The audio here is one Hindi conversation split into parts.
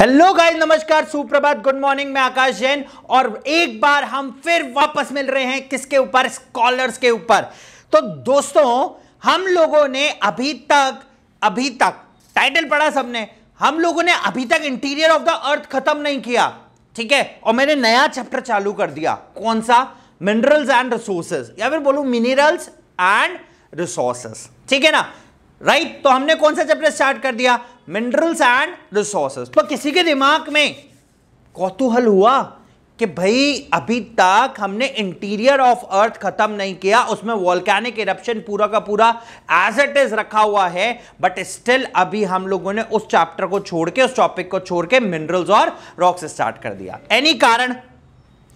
हेलो गाइस नमस्कार सुप्रभात गुड मॉर्निंग मैं आकाश जैन और एक बार हम फिर वापस मिल रहे हैं किसके ऊपर स्कॉलर्स के ऊपर तो दोस्तों हम लोगों ने अभी तक अभी तक टाइटल पढ़ा सबने हम लोगों ने अभी तक इंटीरियर ऑफ द अर्थ खत्म नहीं किया ठीक है और मैंने नया चैप्टर चालू कर दिया कौन सा मिनरल्स एंड रिसोर्सेज या फिर बोलू मिनरल्स एंड रिसोर्सेस ठीक है ना राइट तो हमने कौन सा चैप्टर स्टार्ट कर दिया मिनरल्स एंड रिसोर्सेस तो किसी के दिमाग में कौतूहल हुआ कि भाई अभी तक हमने इंटीरियर ऑफ अर्थ खत्म नहीं किया उसमें वॉलकैनिक इरप्शन पूरा का पूरा एज इट इज रखा हुआ है बट स्टिल अभी हम लोगों ने उस चैप्टर को छोड़ के उस टॉपिक को छोड़ के मिनरल्स और रॉक्स स्टार्ट कर दिया एनी कारण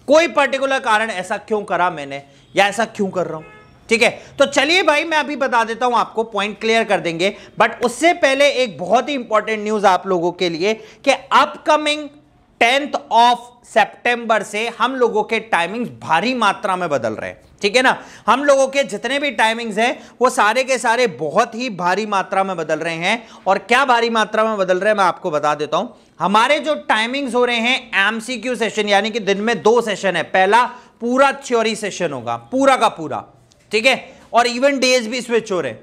कोई पर्टिकुलर कारण ऐसा क्यों करा मैंने या ऐसा क्यों कर रहा हूं ठीक है तो चलिए भाई मैं अभी बता देता हूं आपको पॉइंट क्लियर कर देंगे बट उससे पहले एक बहुत ही इंपॉर्टेंट न्यूज आप लोगों के लिए कि अपकमिंग टेंथ ऑफ सेप्टेंबर से हम लोगों के टाइमिंग्स भारी मात्रा में बदल रहे हैं ठीक है ना हम लोगों के जितने भी टाइमिंग्स हैं वो सारे के सारे बहुत ही भारी मात्रा में बदल रहे हैं और क्या भारी मात्रा में बदल रहे हैं मैं आपको बता देता हूं हमारे जो टाइमिंग्स हो रहे हैं एमसीक्यू सेशन यानी कि दिन में दो सेशन है पहला पूरा थ्योरी सेशन होगा पूरा का पूरा ठीक है और इवन डेज भी स्विच हो रहे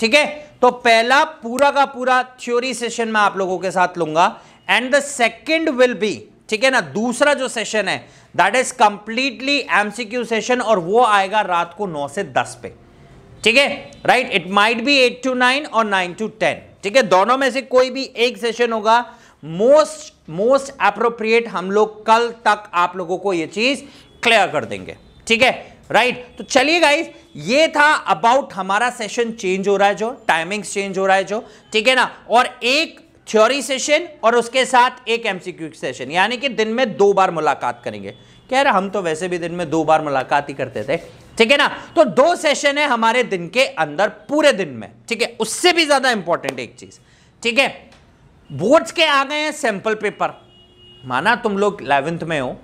ठीक है तो पहला पूरा का पूरा थ्योरी सेशन में आप लोगों के साथ लूंगा and the second will be ठीक है ना दूसरा जो सेशन है that is completely MCQ session और वो आएगा रात को नौ से दस पे ठीक है right it might be eight to nine और नाइन टू टेन ठीक है दोनों में से कोई भी एक सेशन होगा मोस्ट मोस्ट अप्रोप्रिएट हम लोग कल तक आप लोगों को ये चीज क्लियर कर देंगे ठीक है राइट right? तो चलिए गाइज ये था अबाउट हमारा सेशन चेंज हो रहा है जो टाइमिंग्स चेंज हो रहा है जो ठीक है ना और एक थ्योरी सेशन और उसके साथ एक एमसीक्यू सेशन यानी कि दिन में दो बार मुलाकात करेंगे कह रहा हम तो वैसे भी दिन में दो बार मुलाकात ही करते थे ठीक है ना तो दो सेशन है हमारे दिन के अंदर पूरे दिन में ठीक है उससे भी ज्यादा इंपॉर्टेंट एक चीज ठीक है बोर्ड्स के आ गए हैं सैंपल पेपर माना तुम लोग इलेवेंथ में हो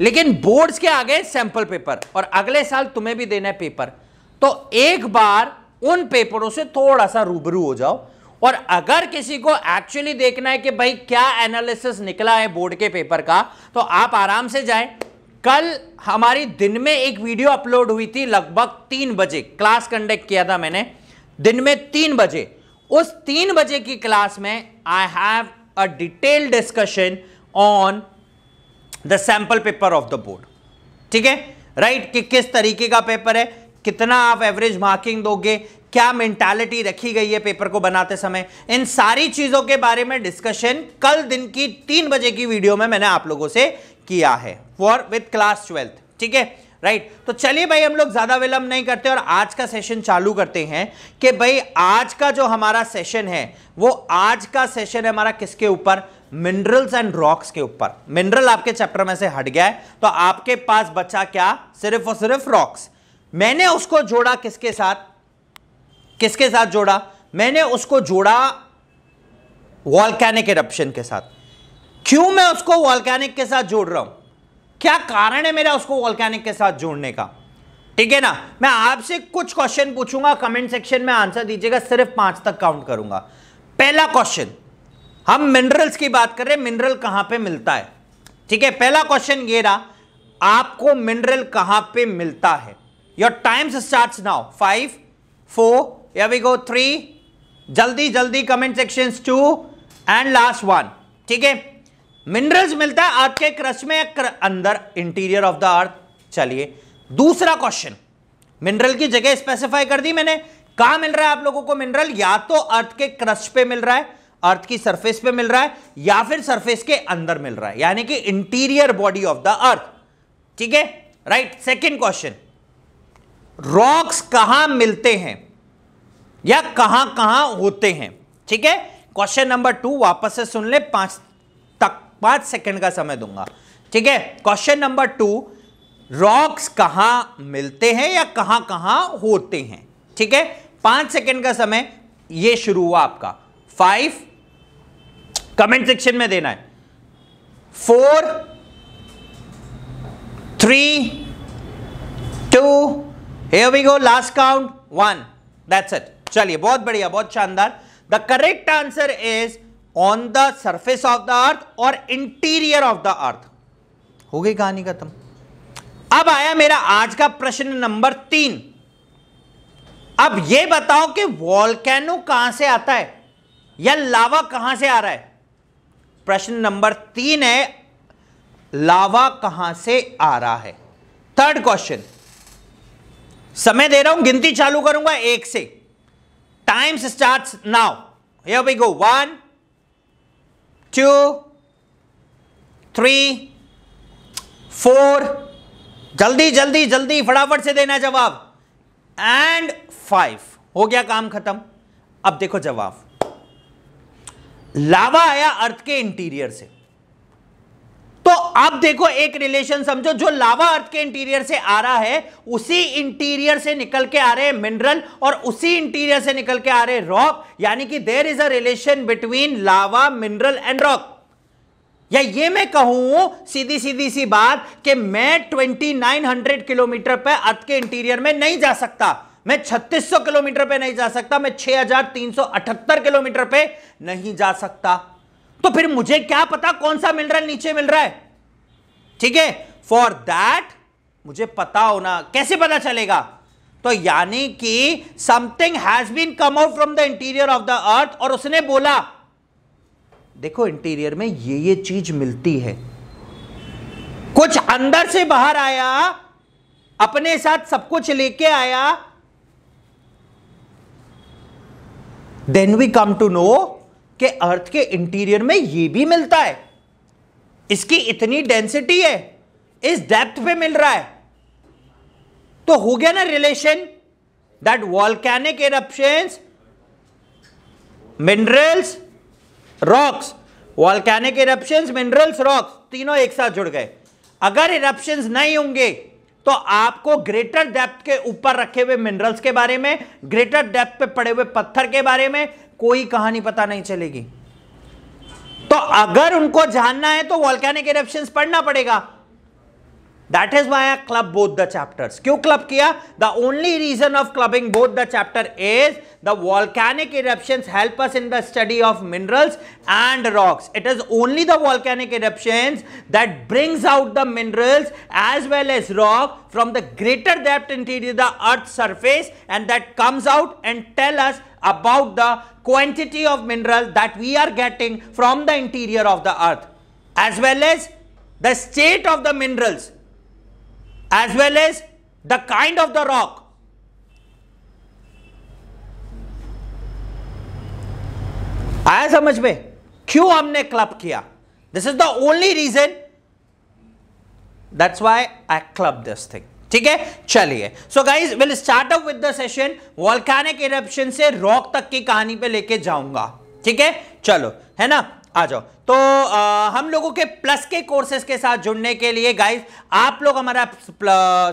लेकिन बोर्ड्स के आगे सैंपल पेपर और अगले साल तुम्हें भी देना है पेपर तो एक बार उन पेपरों से थोड़ा सा रूबरू हो जाओ और अगर किसी को एक्चुअली देखना है कि भाई क्या एनालिसिस निकला है बोर्ड के पेपर का तो आप आराम से जाएं कल हमारी दिन में एक वीडियो अपलोड हुई थी लगभग तीन बजे क्लास कंडक्ट किया था मैंने दिन में तीन बजे उस तीन बजे की क्लास में I have a detail discussion on the sample paper of the board ठीक है राइट कि किस तरीके का पेपर है कितना आप एवरेज मार्किंग दोगे क्या मेंटालिटी रखी गई है पेपर को बनाते समय इन सारी चीज़ों के बारे में डिस्कशन कल दिन की तीन बजे की वीडियो में मैंने आप लोगों से किया है फॉर विथ क्लास ट्वेल्थ ठीक है राइट तो चलिए भाई हम लोग ज़्यादा विलंब नहीं करते और आज का सेशन चालू करते हैं कि भाई आज का जो हमारा सेशन है वो आज का सेशन है हमारा किसके ऊपर मिनरल्स एंड रॉक्स के ऊपर मिनरल आपके चैप्टर में से हट गया है तो आपके पास बचा क्या सिर्फ और सिर्फ रॉक्स मैंने उसको जोड़ा किसके साथ किसके साथ जोड़ा मैंने उसको जोड़ा वॉलकैनिक एडप्शन के साथ क्यों मैं उसको वॉलकैनिक के साथ जोड़ रहा हूं क्या कारण है मेरा उसको वॉल्कैनिक के साथ जोड़ने का ठीक है ना मैं आपसे कुछ क्वेश्चन पूछूंगा कमेंट सेक्शन में आंसर दीजिएगा सिर्फ पांच तक काउंट करूंगा पहला क्वेश्चन हम मिनरल्स की बात कर रहे हैं मिनरल कहां पे मिलता है ठीक है पहला क्वेश्चन ये रहा आपको मिनरल कहां पे मिलता है your times start now five four या वी गो थ्री जल्दी जल्दी comment section two and last one ठीक है मिनरल्स मिलता है अर्थ के क्रस्ट में अंदर इंटीरियर ऑफ द अर्थ चलिए दूसरा क्वेश्चन मिनरल की जगह स्पेसिफाई कर दी मैंने कहा मिल रहा है आप लोगों को मिनरल या तो अर्थ के क्रस्ट पे मिल रहा है अर्थ की सरफेस पे मिल रहा है या फिर सरफेस के अंदर मिल रहा है यानी कि interior body of the earth ठीक है राइट सेकेंड क्वेश्चन रॉक्स कहां मिलते हैं या कहां कहां होते हैं ठीक है क्वेश्चन नंबर टू वापस से सुन ले पांच पांच सेकंड का समय दूंगा ठीक है क्वेश्चन नंबर टू रॉक्स कहां मिलते हैं या कहां कहां होते हैं ठीक है पांच सेकंड का समय ये शुरू हुआ आपका फाइव कमेंट सेक्शन में देना है four three two hey we go last count one that's it चलिए बहुत बढ़िया बहुत शानदार the correct answer is on the surface of the earth और इंटीरियर ऑफ द अर्थ हो गई कहानी खत्म अब आया मेरा आज का प्रश्न नंबर तीन अब यह बताओ कि वॉलकैनो कहां से आता है या लावा कहां से आ रहा है प्रश्न नंबर तीन है लावा कहां से आ रहा है थर्ड क्वेश्चन समय दे रहा हूं गिनती चालू करूंगा एक से times start now here we go one two, three, four. जल्दी जल्दी जल्दी फटाफट से देना जवाब एंड फाइव हो गया काम खत्म अब देखो जवाब लावा आया अर्थ के इंटीरियर से अब देखो एक रिलेशन समझो जो लावा अर्थ के इंटीरियर से आ रहा है उसी इंटीरियर से निकल के आ रहे हैं मिनरल और उसी इंटीरियर से निकल के आ रहे रॉक यानी कि there is a relation between lava mineral and rock या ये मैं कहूं सीधी सीधी सी बात कि मैं 2900 किलोमीटर पर अर्थ के इंटीरियर में नहीं जा सकता मैं 3600 किलोमीटर पे नहीं जा सकता मैं 6378 किलोमीटर पे नहीं जा सकता तो फिर मुझे क्या पता कौन सा मिनरल नीचे मिल रहा है ठीक है फॉर दैट मुझे पता होना कैसे पता चलेगा तो यानी कि something has been come out from the interior of the earth और उसने बोला देखो इंटीरियर में ये ये चीज मिलती है कुछ अंदर से बाहर आया अपने साथ सब कुछ लेके आया then we come to know कि अर्थ के इंटीरियर में ये भी मिलता है इसकी इतनी डेंसिटी है इस डेप्थ पे मिल रहा है तो हो गया ना relation that volcanic eruption minerals rocks volcanic eruption minerals rocks तीनों एक साथ जुड़ गए अगर इरप्शन नहीं होंगे तो आपको ग्रेटर डेप्थ के ऊपर रखे हुए मिनरल्स के बारे में ग्रेटर डेप्थ पे पड़े हुए पत्थर के बारे में कोई कहानी पता नहीं चलेगी तो अगर उनको जानना है तो वॉल्केनिक इरप्शन पढ़ना पड़ेगा That is why I club both the chapters. Q club kiya? The only reason of clubbing both the chapters is the volcanic eruptions help us in the study of minerals and rocks. It is only the volcanic eruptions that brings out the minerals as well as rock from the greater depth into the earth's surface and that comes out and tell us about the quantity of mineral that we are getting from the interior of the earth as well as the state of the minerals as well as the kind of the rock. आया समझ में क्यों हमने क्लब किया this is the only reason that's why I club this thing ठीक है चलिए so guys will start up with the session volcanic eruption से रॉक तक की कहानी पे लेके जाऊंगा ठीक है चलो है ना आ जाओ तो आ, हम लोगों के प्लस के कोर्सेज के साथ जुड़ने के लिए गाइस आप लोग हमारा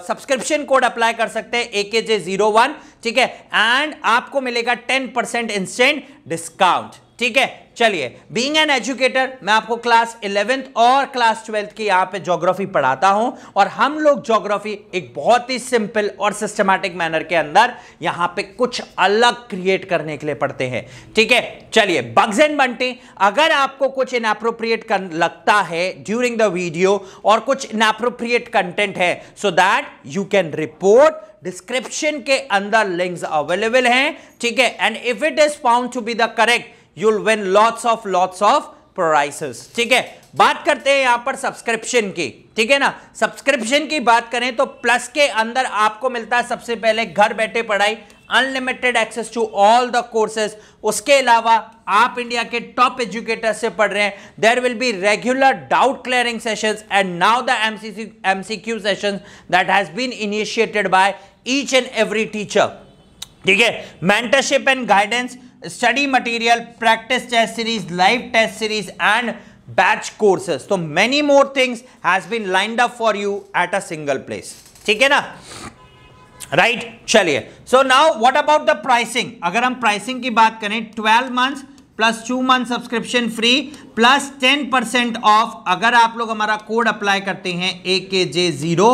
सब्सक्रिप्शन कोड अप्लाई कर सकते हैं ए के जे जीरो वन ठीक है एंड आपको मिलेगा टेन परसेंट इंस्टेंट डिस्काउंट ठीक है चलिए बींग एन एजुकेटर मैं आपको क्लास इलेवेंथ और क्लास ट्वेल्थ की यहाँ पे ज्योग्राफी पढ़ाता हूं और हम लोग ज्योग्राफी एक बहुत ही सिंपल और सिस्टमैटिक मैनर के अंदर यहाँ पे कुछ अलग क्रिएट करने के लिए पढ़ते हैं ठीक है चलिए बग्स एंड बंटी अगर आपको कुछ इनअप्रोप्रिएट लगता है ड्यूरिंग द वीडियो और कुछ इनअप्रोप्रिएट कंटेंट है so that you can report description के अंदर लिंक्स अवेलेबल हैं ठीक है and if it is found to be the correct you'll win lots of lots of prices ठीक है बात करते हैं यहां पर सब्सक्रिप्शन की ठीक है ना सब्सक्रिप्शन की बात करें तो प्लस के अंदर आपको मिलता है सबसे पहले घर बैठे पढ़ाई unlimited access to all the courses उसके अलावा आप इंडिया के टॉप एजुकेटर से पढ़ रहे हैं there will be regular doubt clearing sessions and now the MCC MCQ sessions that has been initiated by each and every teacher ठीक है mentorship and guidance study material practice test series live test series and batch courses तो many more things has been lined up for you at a single place ठीक है ना राइट चलिए so now what about the pricing अगर हम प्राइसिंग की बात करें twelve months plus two month subscription free plus ten percent off अगर आप लोग हमारा कोड अप्लाई करते हैं ए के जे जीरो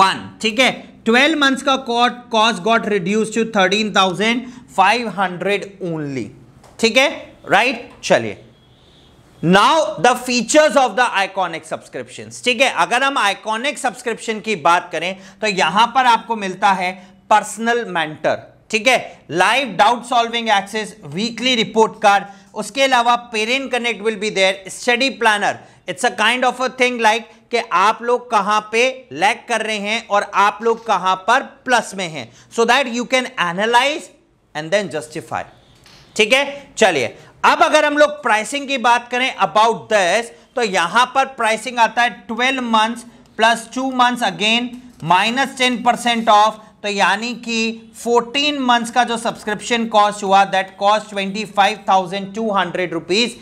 वन ठीक है ट्वेल्व मंथ्स का cost got reduce to thirteen thousand five hundred only ठीक है राइट चलिए now the features of the iconic subscription ठीक है अगर हम आइकॉनिक सब्सक्रिप्शन की बात करें तो यहां पर आपको मिलता है पर्सनल मेंटर ठीक है live doubt solving access weekly report card उसके अलावा parent connect will be there study planner it's a kind of a thing like कि आप लोग कहां पे लैक कर रहे हैं और आप लोग कहां पर प्लस में हैं so that you can analyse and then justify ठीक है चलिए अब अगर हम लोग प्राइसिंग की बात करें अबाउट दस तो यहां पर प्राइसिंग आता है twelve months plus two months again minus ten percent off तो यानी कि 14 मंथ्स का जो सब्सक्रिप्शन कॉस्ट हुआ that cost twenty five thousand two hundred rupees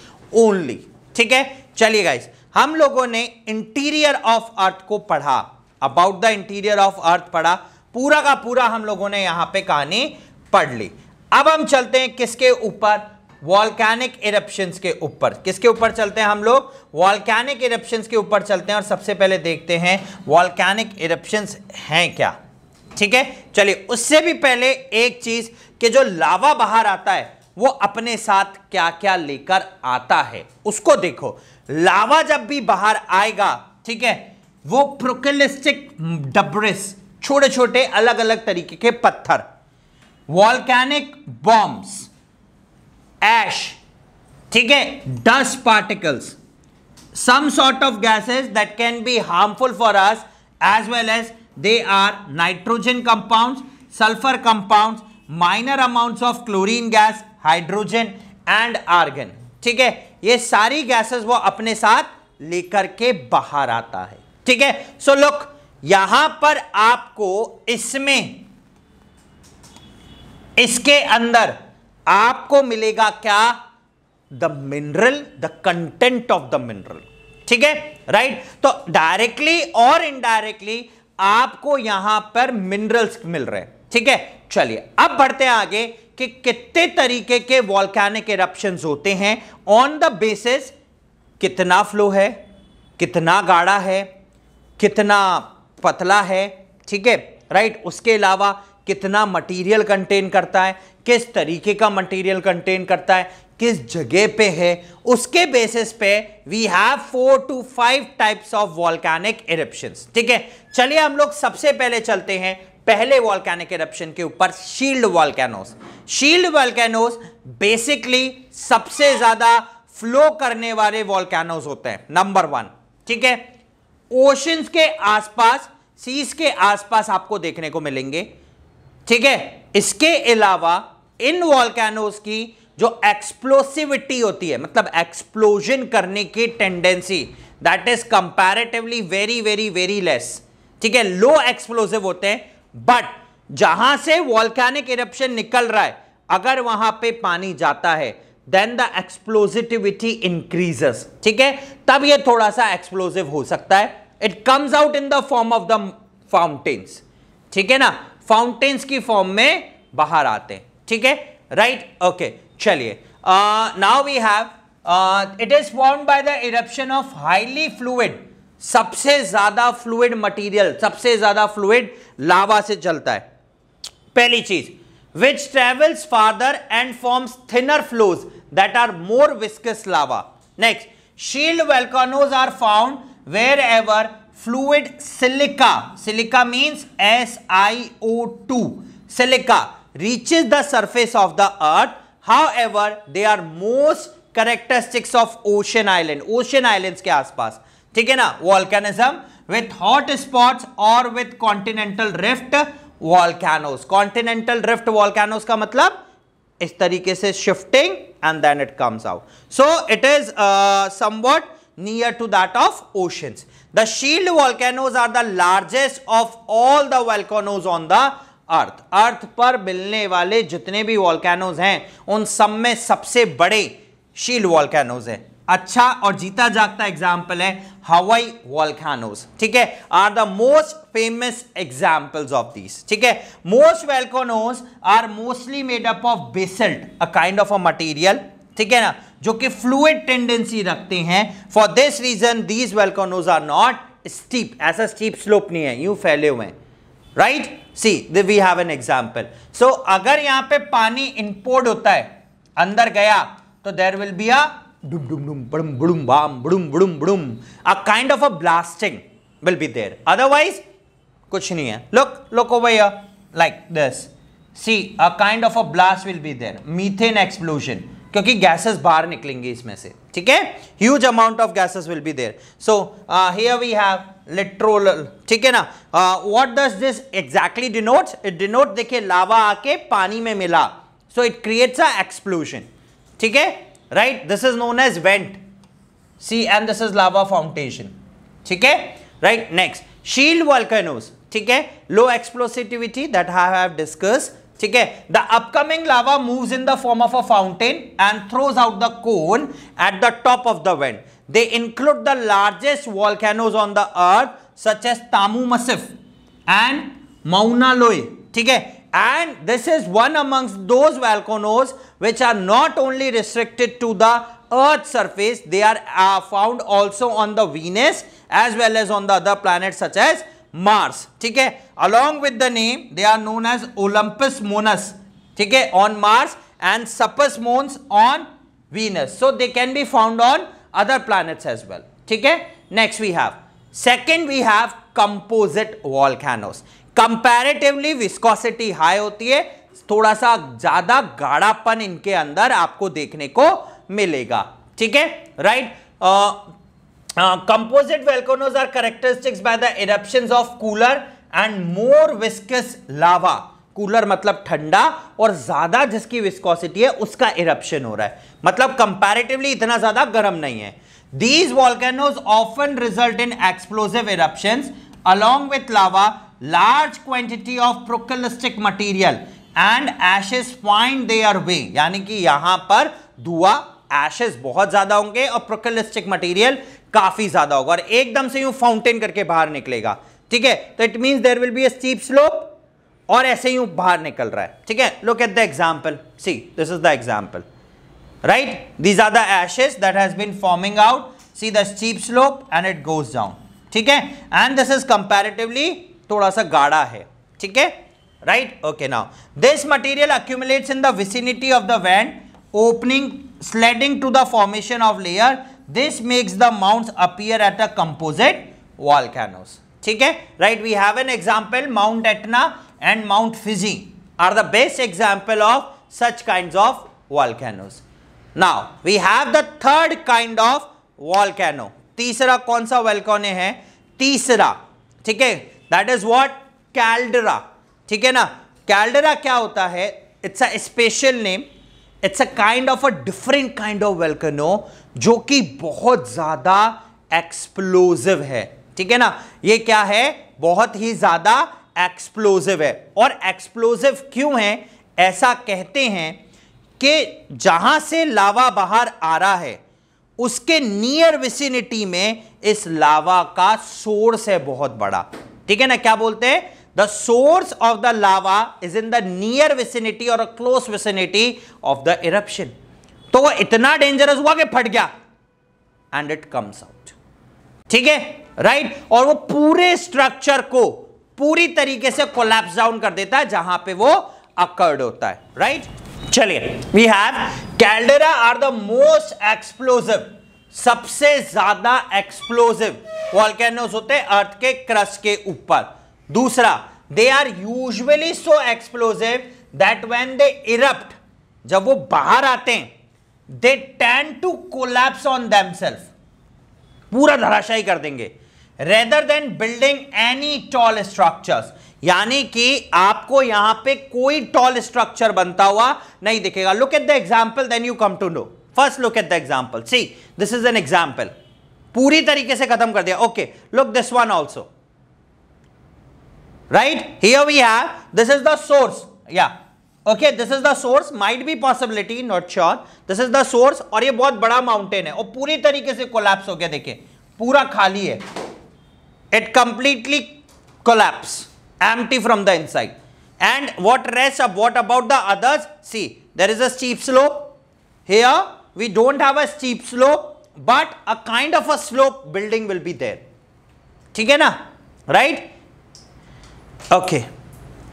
only ठीक है चलिए गाइस हम लोगों ने इंटीरियर ऑफ अर्थ को पढ़ा about the interior of earth पढ़ा पूरा का पूरा हम लोगों ने यहां पे कहानी पढ़ ली अब हम चलते हैं किसके ऊपर वॉल्कैनिक इरप्शन के ऊपर किसके ऊपर चलते हैं हम लोग वॉल्कैनिक इरप्शन के ऊपर चलते हैं और सबसे पहले देखते हैं वॉल्कैनिक इरप्शन हैं क्या ठीक है चलिए उससे भी पहले एक चीज कि जो लावा बाहर आता है वो अपने साथ क्या क्या लेकर आता है उसको देखो लावा जब भी बाहर आएगा ठीक है वो प्रोकेलिस्टिक डब्रिस छोटे छोटे अलग अलग तरीके के पत्थर वॉलकैनिक बॉम्ब्स एश ठीक है dust particles some sort of gases that can be harmful for us as well as they are nitrogen compounds, sulfur compounds, minor amounts of chlorine gas, hydrogen and argon. ठीक है ये सारी गैसेस वो अपने साथ लेकर के बाहर आता है ठीक है सो लुक यहां पर आपको इसमें इसके अंदर आपको मिलेगा क्या the mineral the content of the mineral ठीक है राइट तो डायरेक्टली और इनडायरेक्टली आपको यहां पर मिनरल्स मिल रहे हैं ठीक है चलिए अब बढ़ते हैं आगे कि कितने तरीके के वॉल्कैनिक इरप्शन होते हैं ऑन द बेसिस कितना फ्लो है कितना गाढ़ा है कितना पतला है ठीक है राइट उसके अलावा कितना मटेरियल कंटेन करता है किस तरीके का मटेरियल कंटेन करता है किस जगह पे है उसके बेसिस पे we have four to five types of volcanic eruption ठीक है चलिए हम लोग सबसे पहले चलते हैं पहले वॉल्कैनिक इरप्शन के ऊपर shield volcanoes shield volcanoes basically सबसे ज्यादा फ्लो करने वाले वॉल्कैनोस होते हैं नंबर वन ठीक है ओशंस के आसपास सीज के आसपास आपको देखने को मिलेंगे ठीक है इसके अलावा इन वॉल्कैनोस की जो एक्सप्लोसिविटी होती है मतलब एक्सप्लोजन करने की tendency that is comparatively very very very less ठीक है लो एक्सप्लोसिव होते हैं बट जहां से वॉल्कैनिक इरप्शन निकल रहा है अगर वहां पे पानी जाता है देन द एक्सप्लोजिटिविटी इंक्रीजेस ठीक है तब ये थोड़ा सा एक्सप्लोजिव हो सकता है it comes out in the form of the fountains ठीक है ना फाउंटेन्स की फॉर्म में बाहर आते हैं ठीक है राइट ओके चलिए now we have it is form by the eruption of highly fluid सबसे ज्यादा फ्लूड मटीरियल सबसे ज्यादा फ्लूड लावा से चलता है पहली चीज which travels farther and forms thinner flows that are more viscous lava next shield volcanoes are found wherever fluid silica silica means S I O two silica reaches the surface of the earth however they are most characteristics of ocean island ocean islands के आसपास ठीक है ना volcanism with hot spots or with continental rift volcanoes continental rift volcanoes का मतलब इस तरीके से shifting and then it comes out so it is uh, somewhat near to that of oceans the shield volcanoes are the largest of all the volcanoes on the अर्थ अर्थ पर मिलने वाले जितने भी वॉलकैनोज हैं उन सब में सबसे बड़े शील वॉलकैनोज हैं अच्छा और जीता जागता एग्जाम्पल है हवाई वॉलखानोज ठीक है are the most famous examples of these ठीक है most volcanoes are mostly made up of basalt a kind of a material ठीक है ना जो कि फ्लूड टेंडेंसी रखते हैं for this reason these volcanoes are not steep ऐसा स्टीप स्लोप नहीं है यू फैले हुए हैं right see we have an example so अगर यहां पे पानी इंपोर्ट होता है अंदर गया तो there will be a a kind of a blasting will be there otherwise कुछ नहीं है look look over like like see See, a kind of a blast will be there. Methane क्योंकि गैसेस बाहर निकलेंगी इसमें से ठीक है huge amount of gases will be there so here we have littoral ठीक है ना what does this exactly denotes it denote देखिए लावा आके पानी में मिला so it creates a explosion ठीक है right this is known as vent see and this is lava fountain ठीक है राइट नेक्स्ट शील्ड वॉल्केनोज ठीक है low explosivity that I have discussed ठीक है the upcoming lava moves in the form of a fountain and throws out the cone at the top of the vent. The largest volcanoes on the earth such as Tamu Massif and Mauna Loa. ठीक है and this is one amongst those volcanoes which are not only restricted to the Earth surface they are uh, found also on the venus as well as on the other planets such as mars theek hai along with the name, they are known as Olympus monas, okay, on Mars and Suppus moons on Venus. So, they can be found on other planets as well, okay. Next we have, second we have composite volcanoes. Comparatively viscosity high होती है थोड़ा सा ज्यादा गाढ़ापन इनके अंदर आपको देखने को मिलेगा ठीक है right composite volcanoes are characteristics by the eruption of cooler and more viscous lava cooler मतलब ठंडा और ज़्यादा जिसकी विस्कोसिटी है उसका इरप्शन हो रहा है मतलब कंपैरेटिवली इतना ज़्यादा गर्म नहीं है these volcanoes often result in explosive eruption with lava large quantity of pyroclastic material and ashes point they are way यानी कि यहां पर धुआं एशेस बहुत ज्यादा होंगे और प्रोकलिस्टिक मटीरियल काफी ज्यादा होगा और एकदम से यू फाउंटेन करके बाहर निकलेगा ठीक है तो it means there will be a steep slope और ऐसे ही बाहर निकल रहा है ठीक है look at the example see this right these are the ashes that has been forming out see the steep slope and it goes down ठीक and this is comparatively थोड़ा सा गाढ़ा है ठीक है right okay now this material accumulates in the vicinity of the vent opening sliding to the formation of layer this makes the mounds appear at a composite volcanoes ठीक है right we have an example Mount Etna and Mount Fuji are the best example of such kind of volcanoes. Now we have the kind of of volcano. तीसरा कौन सा वेलकॉने है तीसरा ठीक है दैट इज वॉट कैल्डरा ठीक है ना कैल्डरा क्या होता है it's a special name it's a kind of a different kind of volcano जो कि बहुत ज़्यादा एक्सप्लोजिव है ठीक है ना ये क्या है बहुत ही ज्यादा एक्सप्लोजिव है और एक्सप्लोजिव क्यों है ऐसा कहते हैं कि जहां से लावा बाहर आ रहा है उसके नियर विसिनिटी में इस लावा का सोर्स है बहुत बड़ा ठीक है ना क्या बोलते हैं the source of the lava is in the near vicinity और a close vicinity of the eruption तो वह इतना डेंजरस हुआ कि फट गया एंड इट कम्स आउट ठीक है राइट और वो पूरे स्ट्रक्चर को पूरी तरीके से कोलैप्स डाउन कर देता है जहां पे वो अकर्ड होता है राइट चलिए we have caldera are the most explosive सबसे ज्यादा एक्सप्लोजिव वॉल्केनोज होते हैं अर्थ के क्रस्ट के ऊपर दूसरा they are usually so explosive that when they erupt जब वो बाहर आते हैं they tend to collapse on themselves पूरा धराशाई कर देंगे rather than building any tall structures यानी कि आपको यहां पे कोई टॉल स्ट्रक्चर बनता हुआ नहीं दिखेगा look at the example then you come to know first look at the example see this is an example पूरी तरीके से खत्म कर दिया okay look this one also right here we have this is the source या okay this is the source might be possibility not sure this is the source और ये बहुत बड़ा माउंटेन है और पूरी तरीके से कोलैप्स हो गया देखिए पूरा खाली है it completely collapse, empty from the inside. And what rests up? What about the others? See, there is a steep slope. Here, we don't have a steep slope, but a kind of a slope building will be there. Okay, na? Right? Okay.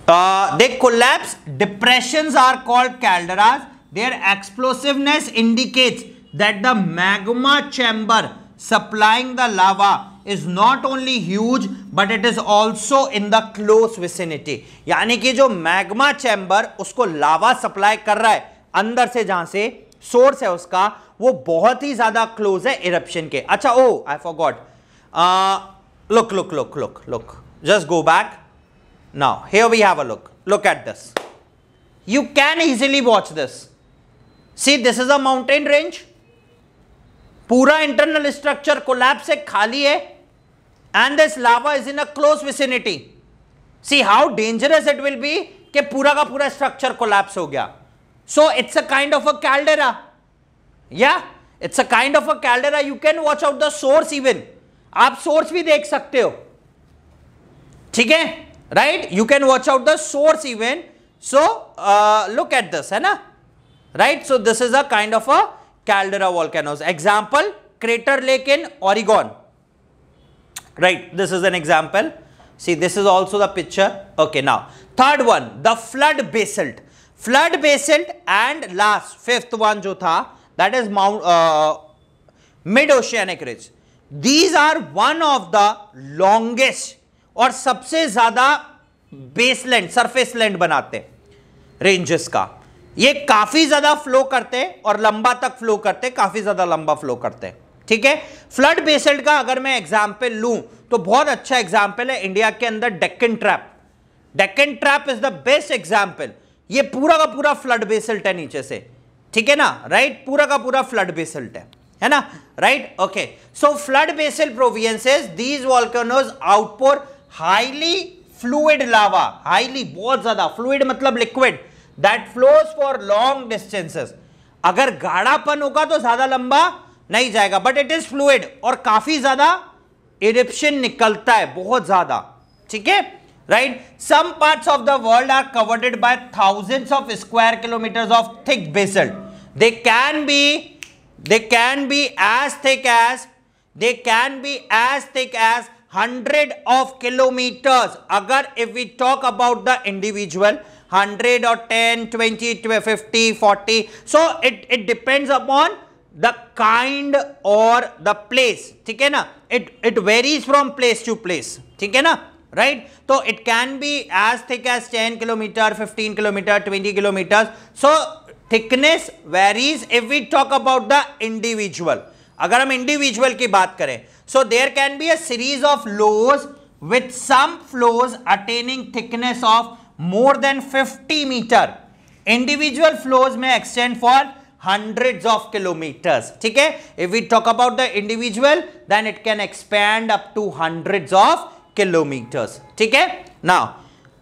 Uh, they collapse. Depressions are called calderas. Their explosiveness indicates that the magma chamber supplying the lava is not only huge but it is also in the close vicinity यानी कि जो मैग्मा चैम्बर उसको लावा सप्लाई कर रहा है अंदर से जहां से सोर्स है उसका वो बहुत ही ज्यादा क्लोज है इरप्शन के अच्छा oh I forgot look look look look look just go back now here we have a look look at this you can easily watch this see this is a mountain range पूरा इंटरनल स्ट्रक्चर कोलैप्स से खाली है and this lava is in a close vicinity. See how dangerous it will be that pura ka pura structure collapse ho So it's a kind of a caldera. Yeah, it's a kind of a caldera. You can watch out the source even. Aap source bhi dekh sakte ho. Right? You can watch out the source even. So uh, look at this, hai na? Right? So this is a kind of a caldera volcanoes. Example, crater lake in Oregon. right this is an example see this is also the picture okay now third one the flood basalt flood basalt and last fifth one jo tha that is mount uh, mid oceanic ridge these are one of the longest or sabse zyada बेसलैंड surface land banate ranges ka ये काफी ज्यादा फ्लो करते हैं और लंबा तक फ्लो करते हैं काफी ज्यादा लंबा फ्लो करते हैं ठीक है फ्लड बेसल्ट का अगर मैं एग्जाम्पल लूं तो बहुत अच्छा एग्जाम्पल है इंडिया के अंदर Deccan trap Deccan trap is the best example ये पूरा का पूरा फ्लड बेसल्ट है नीचे से ठीक है ना राइट पूरा का पूरा फ्लड बेसल्ट है है ना right okay so flood basalt provinces these volcanoes outpour highly fluid lava highly बहुत ज्यादा फ्लूड मतलब liquid that flows for long distances अगर गाढ़ापन होगा तो ज्यादा लंबा नहीं जाएगा बट इट इज फ्लूड और काफी ज्यादा इरिप्शन निकलता है बहुत ज्यादा ठीक है right some parts of the world are covered by thousands of square kilometre of thick basalt they can be they can be as thick as they can be as thick as hundred of kilometres अगर if we talk about the individual hundred और ten twenty fifty forty so it it depends upon the kind और द प्लेस ठीक है ना it it varies from place to place ठीक है ना राइट right? तो it can be as thick as ten kilometre fifteen kilometre twenty kilometre so thickness varies if we talk about the individual अगर हम इंडिविजुअल की बात करें so there can be a series of flows with some flows attaining thickness of more than 50 metre individual flows में extend for hundreds of kilometers. Okay? If we talk about the individual, then it can expand up to hundreds of kilometers. Okay? Now,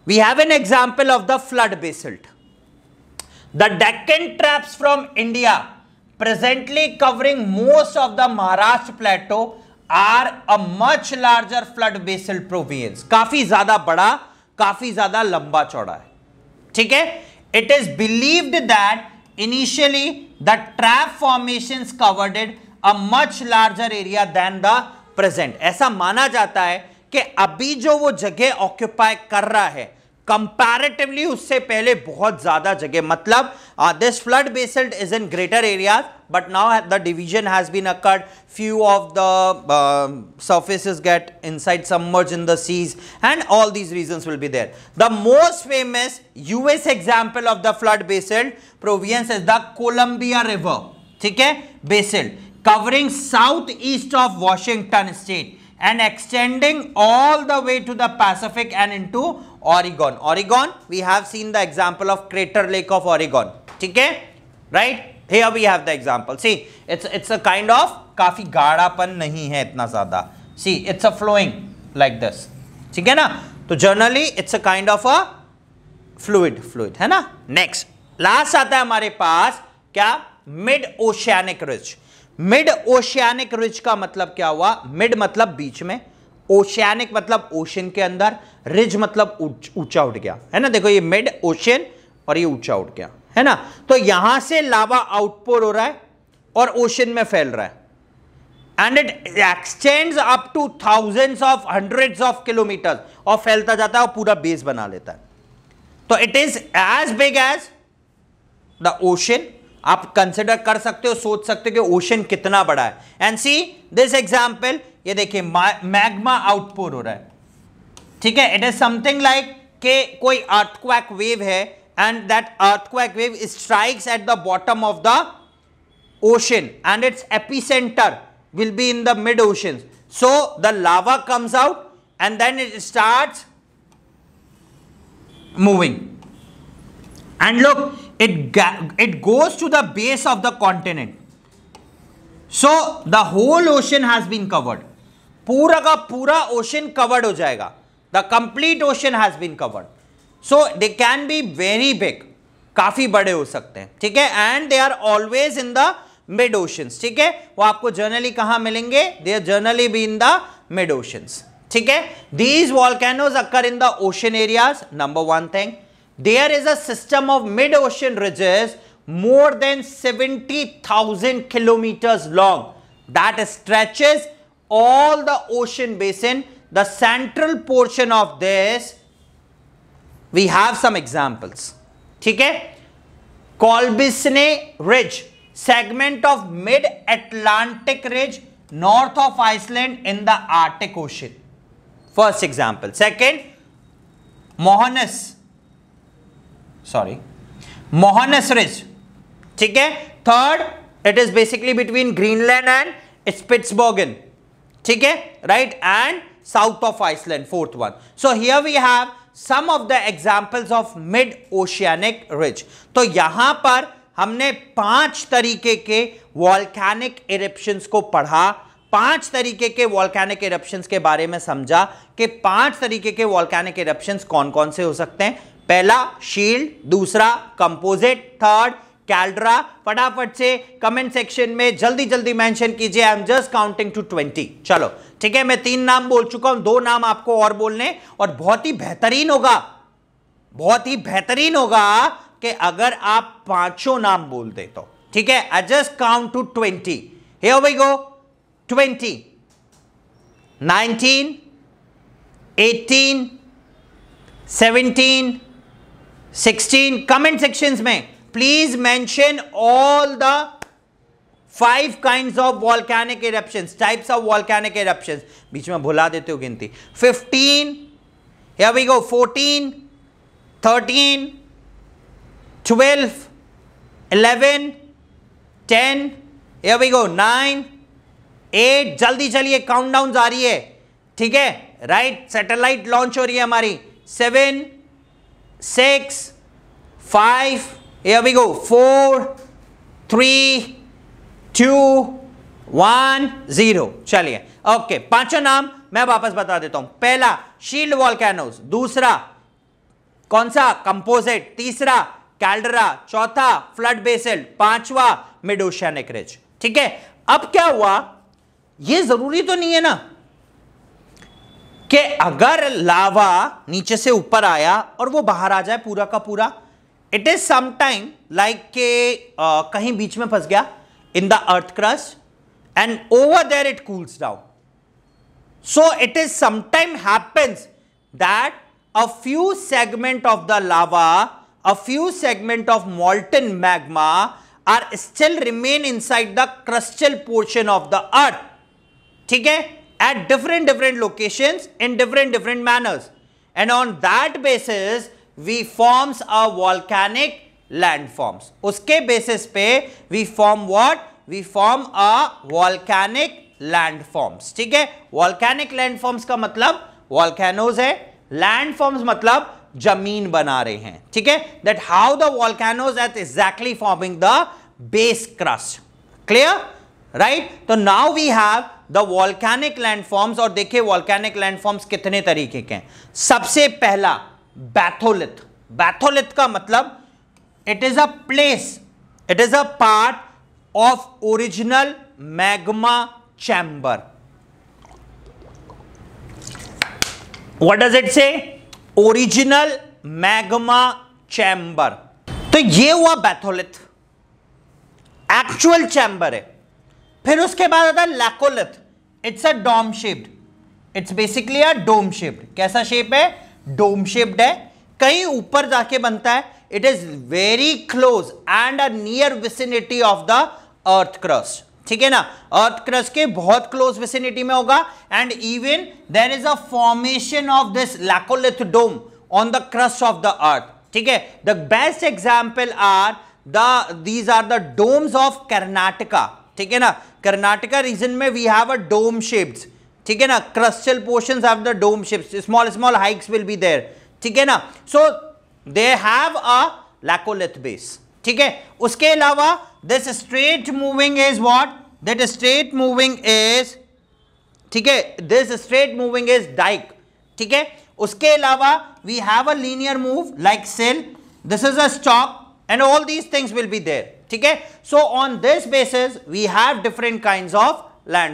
we have an example of the flood basalt. The Deccan traps from India, presently covering most of the Maharashtra plateau, are a much larger flood basalt province. काफी ज़्यादा बड़ा, काफी ज़्यादा लंबा चौड़ा है. ठीक है? It is believed that Initially, the trap formations covered a much larger area than the present. ऐसा माना जाता है कि अभी जो वो जगह ऑक्यूपाई कर रहा है कंपैरेटिवली उससे पहले बहुत ज्यादा जगह मतलब this flood basalt is in greater areas but now the division has been occurred few of the surface get inside submerge in the end all these region will be there the most famous US example of the flood basalt province is the Columbia river ठीक है basalt covering south east of Washington state and extending all the way to the Pacific and into Oregon. Oregon, we have seen the example of Crater Lake of Oregon. Okay? Right? Here we have the example. See, it's it's a kind of काफी गाढ़ापन नहीं है इतना ज़्यादा. See, it's a flowing like this. Okay, na? So generally it's a kind of a fluid fluid है ना? Next, last आता है हमारे पास क्या? Mid oceanic ridge. Mid oceanic ridge का मतलब क्या हुआ मिड मतलब बीच में ओशियानिक मतलब ओशन के अंदर रिज मतलब ऊंचा उठ गया है ना देखो ये मिड ओशियन और ये ऊंचा उठ गया है ना तो यहां से लावा आउटपोर हो रहा है और ओशन में फैल रहा है and it extends up to thousands of hundreds of kilometre और फैलता जाता है और पूरा बेस बना लेता है तो it is as big as the ocean आप कंसिडर कर सकते हो सोच सकते हो कि ओशन कितना बड़ा है एंड सी दिस एग्जाम्पल ये देखिए मैग्मा आउटपोर हो रहा है ठीक है इट इज समथिंग लाइक के कोई अर्थक्वैक वेव है and that earthquake wave strikes at the bottom of the and it's epicentre will be in the mid ocean so the lava comes out and then it start moving and look it, it goes to the base of the continent. So the whole ocean has been covered. पूरा का पूरा ओशन कवर्ड हो जाएगा the complete ocean has been covered so they can be very big काफी बड़े हो सकते हैं ठीक है and they are always in the mid oceans ठीक है वो आपको जर्नली कहा मिलेंगे they are generally be in the mid oceans ठीक है these volcanoes occur in the ocean areas number one thing There is a system of mid-ocean ridges more than 70,000 kilometers long that stretches all the ocean basin. The central portion of this, we have some examples. Okay, है Ridge, segment of mid-Atlantic ridge north of Iceland in the Arctic Ocean. First example. Second, Mohannes sorry Mohns ठीक है third it is basically between Greenland and Spitsbergen ठीक है right and south of Iceland fourth one so here we have some of the examples of mid oceanic ridge तो यहां पर हमने पांच तरीके के वॉल्कैनिक इरेप्शन को पढ़ा पांच तरीके के वॉल्कैनिक इरप्शंस के बारे में समझा कि पांच तरीके के वॉल्कैनिक इरप्शंस कौन कौन से हो सकते हैं पहला शील्ड दूसरा कंपोजिट थर्ड कैल्ड्रा फटाफट से कमेंट सेक्शन में जल्दी जल्दी मेंशन कीजिए I am just counting to twenty चलो ठीक है मैं तीन नाम बोल चुका हूं दो नाम आपको और बोलने और बहुत ही बेहतरीन होगा बहुत ही बेहतरीन होगा कि अगर आप पांचों नाम बोल दे तो ठीक है I just count to twenty hey भाई go twenty nineteen eighteen seventeen sixteen comment section में please mention all the five kind of volcanic eruption types of volcanic eruption बीच में भुला देते हो गिनती फिफ्टीन या we go fourteen thirteen twelve eleven ten या वी गो नाइन एट जल्दी चलिए काउंट आ रही है ठीक है राइट सैटेलाइट लॉन्च हो रही है हमारी seven six, five. Here we go. Four, three, two, one zero चलिए ओके पांचों नाम मैं वापस बता देता हूं पहला शील्ड वॉल कैनोज दूसरा कौन सा कंपोजिट तीसरा कैलडरा चौथा फ्लड बेसल पांचवा मिडोशिया ठीक है अब क्या हुआ ये जरूरी तो नहीं है ना कि अगर लावा नीचे से ऊपर आया और वो बाहर आ जाए पूरा का पूरा इट इज समाइम लाइक के आ, कहीं बीच में फंस गया in the earth crust and over there it cools down so it is sometime happens that a few segment of the lava a few segment of molten magma are still remain inside the crustal portion of the earth ठीक है at different different locations in different different manners and on that basis we forms a volcanic landforms uske basis pe we form what we form a volcanic landforms theek hai volcanic landforms ka matlab volcanoes hai landforms matlab जमीन बना रहे हैं ठीक है that how the volcanoes at exactly forming the base crust clear right तो now we have the volcanic landforms और देखिए वॉल्कैनिक लैंडफॉर्म्स कितने तरीके के हैं सबसे पहला बैथोलिथ बैथोलिथ का मतलब it is a place it is a part of original magma chamber what does it say original magma chamber तो ये हुआ बैथोलिथ एक्चुअल चैम्बर है फिर उसके बाद आता है laccolith it's a dome shaped it's basically a dome shaped कैसा शेप है डोम शेप्ड है कहीं ऊपर जाके बनता है it is very close and a near vicinity of the earth crust ठीक है ना अर्थ क्रस्ट के बहुत क्लोज विसिनिटी में होगा and even there is a formation of this laccolith dome on the crust of the earth ठीक है the best example are these are the domes of Karnataka ठीक है ना कर्नाटका रीजन में we have a dome shapes ठीक है ना crustal portion of the dome shapes small small hikes will be there ठीक है ना सो दे हैव अ लैकोलेथ बेस ठीक है उसके अलावा this straight moving is what that straight moving is ठीक है this straight moving is dyke ठीक है उसके अलावा we have a linear move like sill this is a stock and all these things will be there ठीक है so on this basis we have different kind of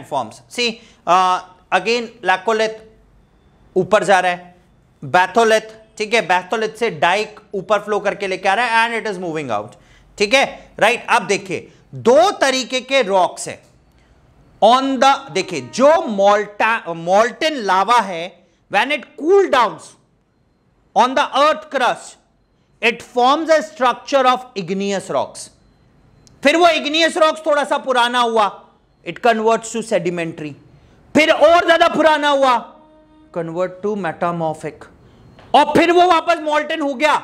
forms see again laccolith ऊपर जा रहा है बैथोलिथ ठीक है बैथोलिथ से डाइक ऊपर फ्लो करके लेके आ रहा है and it is moving out ठीक है राइट अब देखिए दो तरीके के रॉक्स है ऑन द देखिए जो मोल्टा मोल्टेन लावा है when it cool down on the earth crust it forms a structure of igneous rocks फिर वो इग्नियस रॉक्स थोड़ा सा पुराना हुआ इट कन्वर्ट टू सेडिमेंट्री फिर और ज्यादा पुराना हुआ कन्वर्ट टू मेटामोफिक और फिर वो वापस मोल्टेन हो गया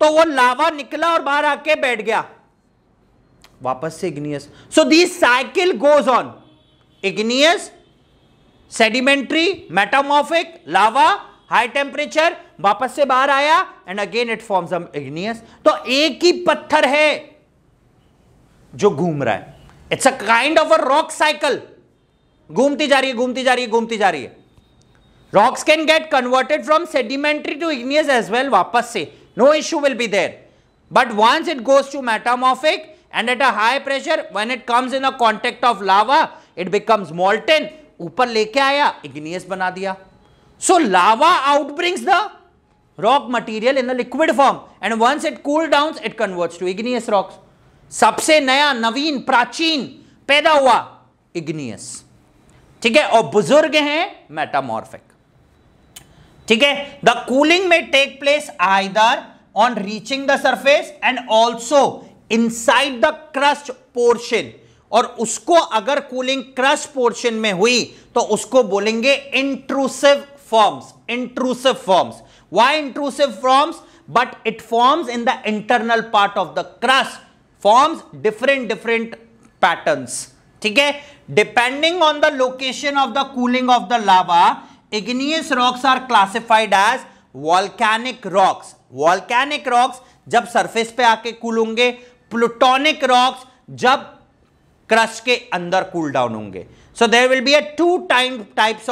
तो वो लावा निकला और बाहर आके बैठ गया वापस से igneous so this cycle goes on igneous sedimentary metamorphic lava high temperature वापस से बाहर आया and again it forms igneous तो एक ही पत्थर है जो घूम रहा है it's a kind of a rock cycle घूमती जा रही है घूमती जा रही है घूमती जा रही है rocks can get converted from sedimentary to igneous as well वापस से no issue will be there but once it goes to metamorphic and at a high pressure when it comes in a contact of lava it becomes molten ऊपर लेके आया इग्नियस बना दिया so lava outbrings the rock material in the liquid form and once it cool down it converts to igneous rocks सबसे नया नवीन प्राचीन पैदा हुआ इग्नियस ठीक है और बुजुर्ग हैं मेटामॉर्फिक ठीक है द कूलिंग में take place either on reaching the surface and also inside the crust portion और उसको अगर कूलिंग क्रस्ट पोर्शन में हुई तो उसको बोलेंगे intrusive forms intrusive forms why intrusive forms but it forms in the internal part of the crust forms different different patterns. Okay? Depending on the location of the cooling of the lava, igneous rocks are classified as volcanic rocks. Volcanic rocks जब सरफेस पे cool cool plutonic rocks, rocks crust ke के cool down. डाउन होंगे so there will be a two time types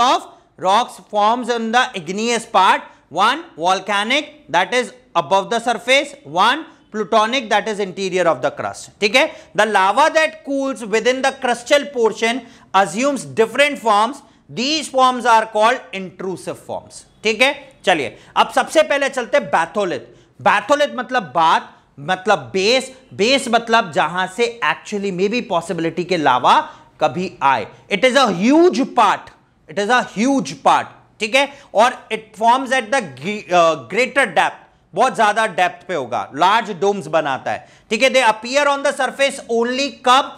rocks forms in the igneous part one volcanic that is above the surface one plutonic that is interior of the crust ठीक है the lava that cools within the crustal portion assumes different forms these forms are called intrusive forms ठीक है चलिए अब सबसे पहले चलते बैथोलिथ बैथोलिथ मतलब बात मतलब बेस बेस मतलब जहां से एक्चुअली मे बी पॉसिबिलिटी के लावा कभी आए it is as part it is as part ठीक है और it forms at the greater depth बहुत ज्यादा डेप्थ पे होगा लार्ज डोम्स बनाता है ठीक है they appear on the surface only कब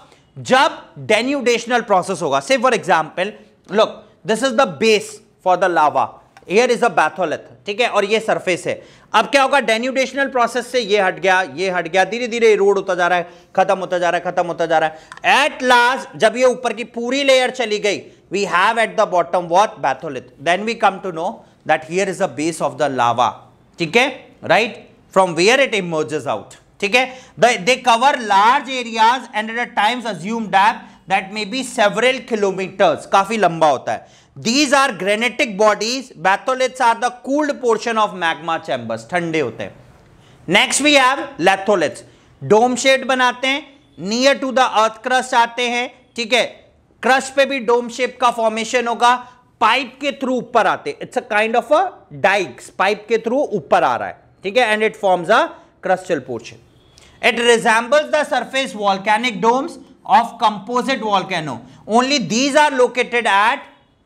जब डेन्यूडेशनल प्रोसेस होगा say for example look this is the base for the lava here is a batholith ठीक है और ये सरफेस है अब क्या होगा डेन्यूडेशनल प्रोसेस से ये हट गया ये हट गया धीरे धीरे रोड होता जा रहा है खत्म होता जा रहा है खत्म होता जा रहा है एट लास्ट जब ये ऊपर की पूरी लेयर चली गई we have at the bottom what batholith then we come to know that here is a base of the lava ठीक है right from where it emerges out ठीक है they cover large areas and at times assume depth that may be several kilometres काफी लंबा होता है these are granitic bodies batholiths are the cooled portion of magma chambers ठंडे होते हैं next we have लेथोलिट्स dome shaped बनाते हैं near to the earth crust आते हैं ठीक है क्रस्ट पे भी डोम शेप का फॉर्मेशन होगा पाइप के थ्रू ऊपर आते it's a kind of a dykes pipe के थ्रू ऊपर आ रहा है ठीक है and it forms a crustal portion it resembles the surface volcanic domes of composite volcano only these are located at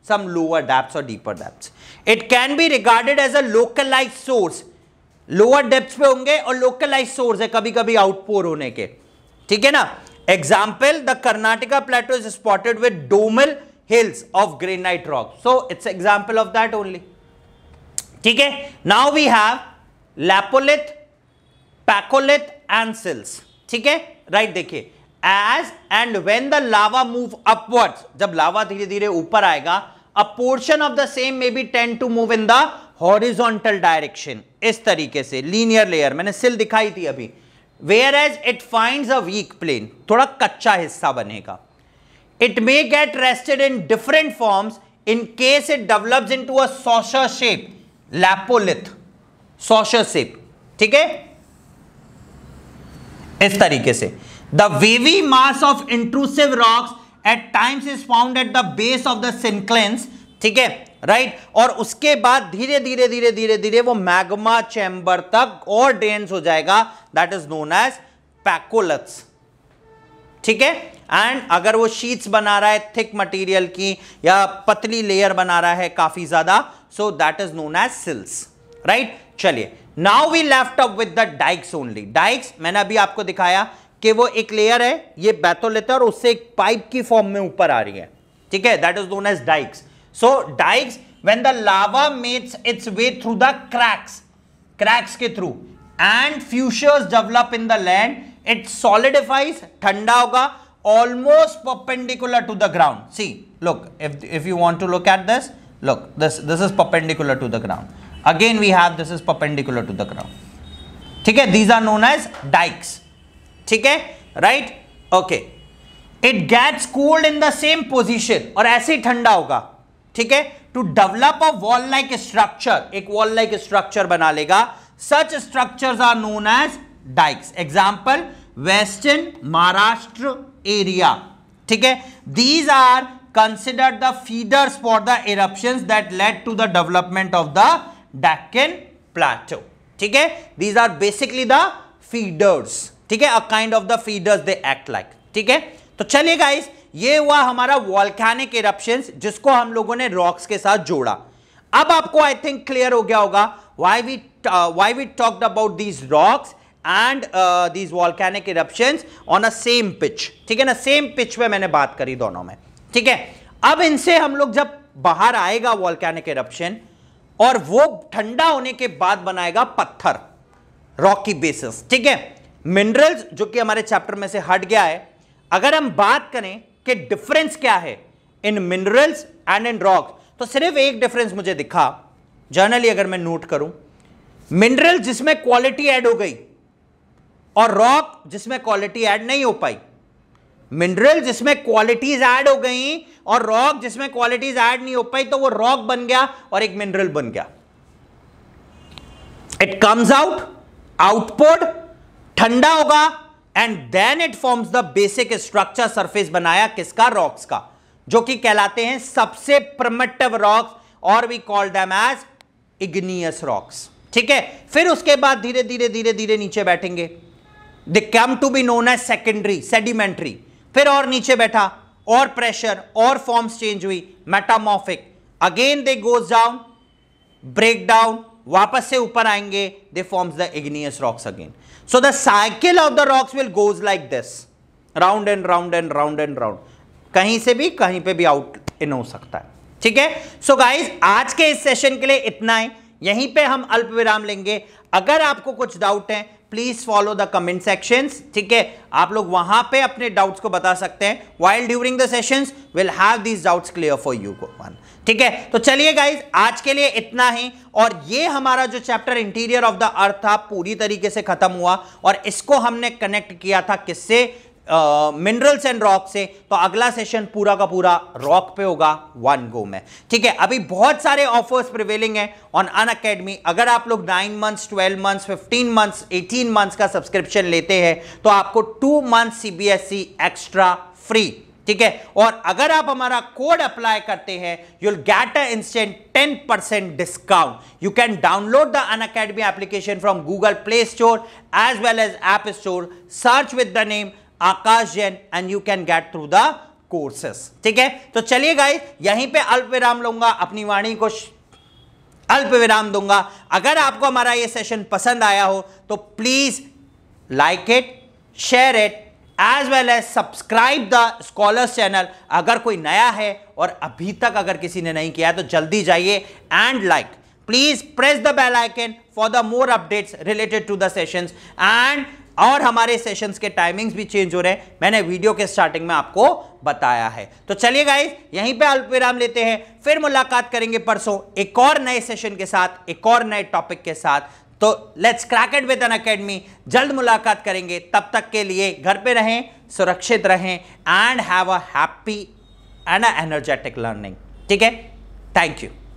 some lower depth और deeper depths it can B regarded as a localize source lower depths पे होंगे और लोकलाइज सोर्स है कभी कभी आउटपोर होने के ठीक है ना example the Karnataka plateau is spotted with domal hills of granite rock. So it's example of that only. Okay. Now we have lapolith, pacolith and sills. Okay. Right. देखिए as and when the lava move upwards जब लावा धीरे धीरे ऊपर आएगा a portion of the same may be tend to move in the horizontal direction इस तरीके से लीनियर लेयर मैंने सिल दिखाई थी अभी whereas it find a weak plane थोड़ा कच्चा हिस्सा बनेगा It may get rested in different forms in case it develops into a saucer shape, lapolith, saucer shape. theek hai is tarike se the wavy mass of intrusive rocks at times is found at the base of the synclines theek hai right right? और उसके बाद धीरे धीरे धीरे धीरे धीरे वो मैग्मा चैम्बर तक और डेंस हो जाएगा that is known as phacoliths ठीक है एंड अगर वो शीट्स बना रहा है थिक मटेरियल की या पतली लेयर बना रहा है काफी ज्यादा so that is known as sills right चलिए now we left up with the dykes only dykes मैंने अभी आपको दिखाया कि वो एक लेयर है ये लेता है और उससे एक पाइप की फॉर्म में ऊपर आ रही है ठीक है that is known as dykes so dykes when the lava makes its way through the cracks cracks के through and fissures develop in the land it solidifies thanda hoga almost perpendicular to the ground see look if if you want to look at this look this this is perpendicular to the ground again we have this is perpendicular to the ground theek these are known as dikes theek right okay it gets cooled in the same position और ऐसे ही ठंडा होगा ठीक है to develop a wall like structure एक वॉल लाइक स्ट्रक्चर बना लेगा such structure are known as dykes example western Maharashtra area ठीक है these are consider the feeders for the eruption that led to the development of the Deccan plateau ठीक है these are basically the feeders ठीक है a kind of the feeders they act like ठीक है तो चलिए गाइस ये हुआ हमारा वॉल्कैनिक इरप्शन जिसको हम लोगों ने रॉक्स के साथ जोड़ा अब आपको आई थिंक क्लियर हो गया होगा why we why we talked about these rocks and these volcanic eruption on a same pitch ठीक है ना सेम पिच में मैंने बात करी दोनों में ठीक है अब इनसे हम लोग जब बाहर आएगा वॉलकैनिक इप्शन और वो ठंडा होने के बाद बनाएगा पत्थर रॉकी बेसिस ठीक है मिनरल्स जो कि हमारे चैप्टर में से हट गया है अगर हम बात करें कि डिफरेंस क्या है in minerals and in rock तो सिर्फ एक डिफरेंस मुझे दिखा जर्नली अगर मैं नोट करूं मिनरल जिसमें क्वालिटी ऐड हो गई और रॉक जिसमें क्वालिटी ऐड नहीं हो पाई मिनरल जिसमें क्वालिटीज ऐड हो गई और रॉक जिसमें क्वालिटीज ऐड नहीं हो पाई तो वो रॉक बन गया और एक मिनरल बन गया इट कम्स आउट आउटपुट ठंडा होगा and then it forms the basic structure surface बनाया किसका रॉक्स का जो कि कहलाते हैं सबसे प्रमटिव रॉक्स और we call them as igneous rocks ठीक है फिर उसके बाद धीरे धीरे धीरे धीरे नीचे बैठेंगे they come to be known as secondary sedimentary फिर और नीचे बैठा और प्रेशर और फॉर्म्स चेंज हुई metamorphic again they goes down break down वापस से ऊपर आएंगे they forms the igneous rocks again so the cycle of the rocks will goes like this round and round and round and round कहीं से भी कहीं पे भी आउट इन हो सकता है ठीक है सो गाइज आज के इस सेशन के लिए इतना है यहीं पे हम अल्प विराम लेंगे अगर आपको कुछ डाउट है please follow the comment section ठीक है आप लोग वहां पे अपने डाउट्स को बता सकते हैं while during the session will have these doubts clear for you one ठीक है तो चलिए गाइज आज के लिए इतना ही और ये हमारा जो chapter interior of the earth था पूरी तरीके से खत्म हुआ और इसको हमने कनेक्ट किया था किससे मिनरल्स एंड रॉक से तो अगला सेशन पूरा का पूरा रॉक पे होगा वन गो में ठीक है अभी बहुत सारे ऑफर्स प्रिवेलिंग है ऑन अन अकेडमी अगर आप लोग nine months twelve months fifteen months eighteen months का सब्सक्रिप्शन लेते हैं तो आपको two month CBSE extra free ठीक है और अगर आप हमारा कोड अप्लाई करते हैं you'll get a instant 10% percent discount you can download the Unacademy application from Google Play Store as well as App Store search with the name Aakash Jain and you can get through the courses ठीक है तो चलिए गाइस यहीं पे अल्प विराम लूंगा अपनी वाणी को अल्प विराम दूंगा अगर आपको हमारा ये सेशन पसंद आया हो तो please like it share it as well as subscribe the scholars channel अगर कोई नया है और अभी तक अगर किसी ने नहीं किया तो जल्दी जाइए and like please press the bell icon for the more updates related to the sessions and और हमारे सेशंस के टाइमिंग्स भी चेंज हो रहे हैं मैंने वीडियो के स्टार्टिंग में आपको बताया है तो चलिए गाइज यहीं पे अल्प विराम लेते हैं फिर मुलाकात करेंगे परसों एक और नए सेशन के साथ एक और नए टॉपिक के साथ तो let's crack it with Unacademy जल्द मुलाकात करेंगे तब तक के लिए घर पे रहें सुरक्षित रहें and have a happy and energetic learning ठीक है थैंक यू